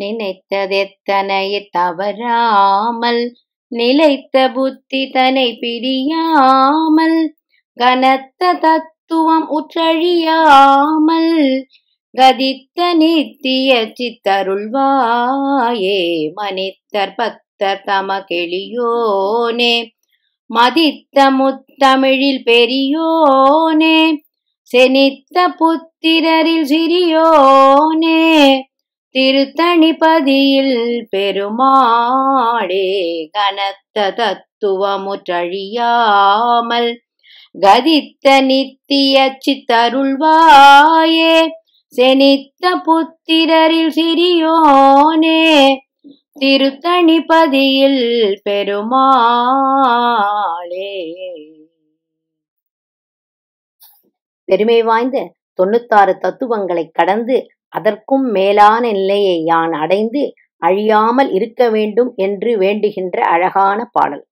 நினைத்ததெத்தனை தவறாமல் நிலைத்த புத்தி தனை பிரியாமல் கனத்த தத்துவம் உற்றழியாமல் கதித்த நித்திய சித்தருள்வாயே மனித்தர் பக்தர் தமகெளியோனே மதித்த முத்தமிழில் பெரியோனே செனித்த புத்திரரில் சிறியோனே திருத்தணிபதியில் பெருமாடே கனத்த தத்துவமுற்றழியாமல் கதித்த நித்திய சித்தருள்வாயே செனித்த புத்திரரில் சிறியோனே திருத்தணிபதியில் பெருமாளே பெருமை வாய்ந்த தொண்ணூத்தாறு தத்துவங்களை கடந்து அதற்கும் மேலான நிலையை யான் அடைந்து அழியாமல் இருக்க வேண்டும் என்று வேண்டுகின்ற அழகான பாடல்